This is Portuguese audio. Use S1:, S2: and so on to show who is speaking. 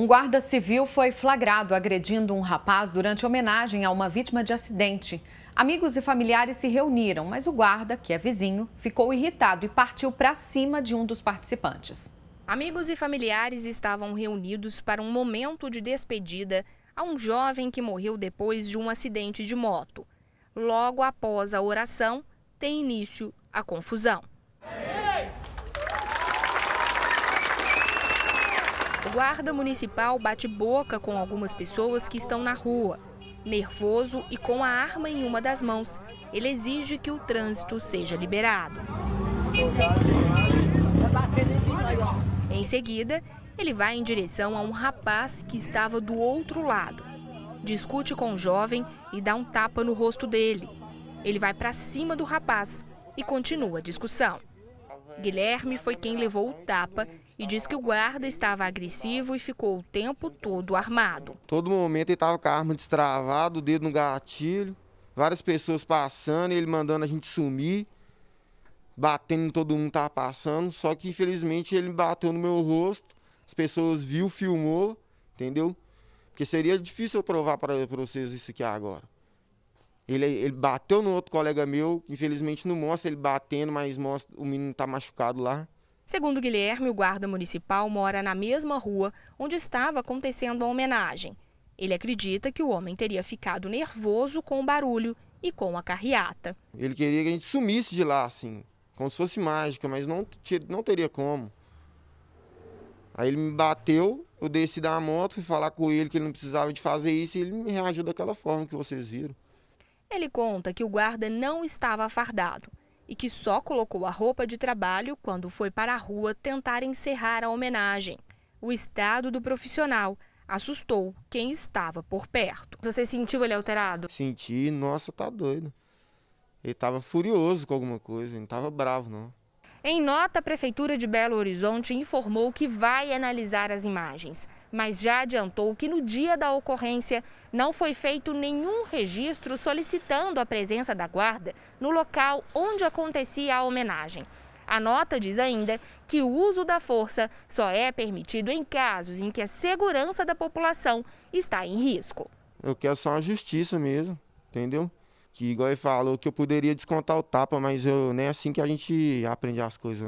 S1: Um guarda civil foi flagrado agredindo um rapaz durante homenagem a uma vítima de acidente. Amigos e familiares se reuniram, mas o guarda, que é vizinho, ficou irritado e partiu para cima de um dos participantes. Amigos e familiares estavam reunidos para um momento de despedida a um jovem que morreu depois de um acidente de moto. Logo após a oração, tem início a confusão. O guarda municipal bate boca com algumas pessoas que estão na rua. Nervoso e com a arma em uma das mãos, ele exige que o trânsito seja liberado. Em seguida, ele vai em direção a um rapaz que estava do outro lado. Discute com o jovem e dá um tapa no rosto dele. Ele vai para cima do rapaz e continua a discussão. Guilherme foi quem levou o tapa e diz que o guarda estava agressivo e ficou o tempo todo armado.
S2: Todo momento ele estava com a arma destravada, o dedo no gatilho, várias pessoas passando, ele mandando a gente sumir, batendo em todo mundo que estava passando, só que infelizmente ele bateu no meu rosto, as pessoas viu, filmou, entendeu? Porque seria difícil eu provar para vocês isso aqui agora. Ele, ele bateu no outro colega meu, infelizmente não mostra ele batendo, mas mostra o menino estar tá machucado lá.
S1: Segundo Guilherme, o guarda municipal mora na mesma rua onde estava acontecendo a homenagem. Ele acredita que o homem teria ficado nervoso com o barulho e com a carreata.
S2: Ele queria que a gente sumisse de lá, assim, como se fosse mágica, mas não, não teria como. Aí ele me bateu, eu desci da moto, fui falar com ele que ele não precisava de fazer isso e ele me reagiu daquela forma que vocês viram.
S1: Ele conta que o guarda não estava fardado e que só colocou a roupa de trabalho quando foi para a rua tentar encerrar a homenagem. O estado do profissional assustou quem estava por perto. Você sentiu ele alterado?
S2: Senti, nossa, tá doido. Ele estava furioso com alguma coisa, ele não estava bravo, não.
S1: Em nota, a Prefeitura de Belo Horizonte informou que vai analisar as imagens mas já adiantou que no dia da ocorrência não foi feito nenhum registro solicitando a presença da guarda no local onde acontecia a homenagem. A nota diz ainda que o uso da força só é permitido em casos em que a segurança da população está em risco.
S2: Eu quero só a justiça mesmo, entendeu? Que igual ele falou que eu poderia descontar o tapa, mas eu, não é assim que a gente aprende as coisas. Né?